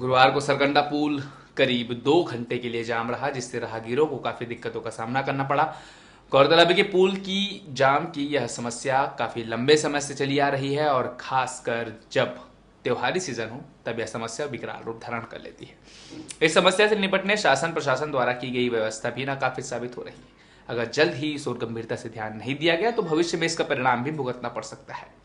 गुरुवार को सरगंडा पुल करीब दो घंटे के लिए जाम रहा जिससे राहगीरों को काफ़ी दिक्कतों का सामना करना पड़ा गौरतलब है कि पुल की जाम की यह समस्या काफ़ी लंबे समय से चली आ रही है और खासकर जब त्योहारी सीजन हो तब यह समस्या विकराल रूप धारण कर लेती है इस समस्या से निपटने शासन प्रशासन द्वारा की गई व्यवस्था भी नाकाफी साबित हो रही है अगर जल्द ही इस और गंभीरता से ध्यान नहीं दिया गया तो भविष्य में इसका परिणाम भी भुगतना पड़ सकता है